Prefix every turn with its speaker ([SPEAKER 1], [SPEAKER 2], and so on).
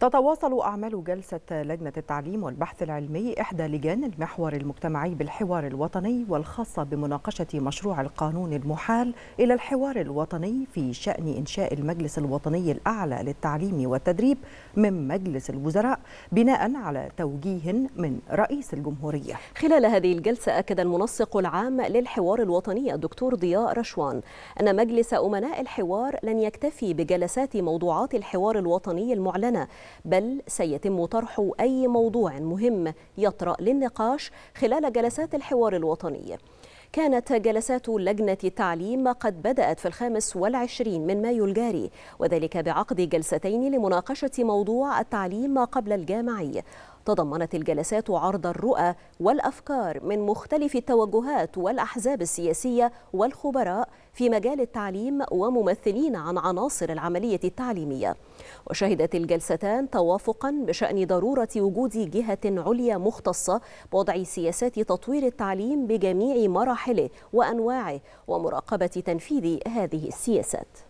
[SPEAKER 1] تتواصل أعمال جلسة لجنة التعليم والبحث العلمي إحدى لجان المحور المجتمعي بالحوار الوطني والخاصة بمناقشة مشروع القانون المحال إلى الحوار الوطني في شأن إنشاء المجلس الوطني الأعلى للتعليم والتدريب من مجلس الوزراء بناء على توجيه من رئيس الجمهورية
[SPEAKER 2] خلال هذه الجلسة أكد المنسق العام للحوار الوطني الدكتور ضياء رشوان أن مجلس أمناء الحوار لن يكتفي بجلسات موضوعات الحوار الوطني المعلنة بل سيتم طرح أي موضوع مهم يطرأ للنقاش خلال جلسات الحوار الوطني كانت جلسات لجنة التعليم قد بدأت في الخامس والعشرين من مايو الجاري وذلك بعقد جلستين لمناقشة موضوع التعليم قبل الجامعي تضمنت الجلسات عرض الرؤى والأفكار من مختلف التوجهات والأحزاب السياسية والخبراء في مجال التعليم وممثلين عن عناصر العملية التعليمية وشهدت الجلستان توافقا بشأن ضرورة وجود جهة عليا مختصة بوضع سياسات تطوير التعليم بجميع مراحله وأنواعه ومراقبة تنفيذ هذه السياسات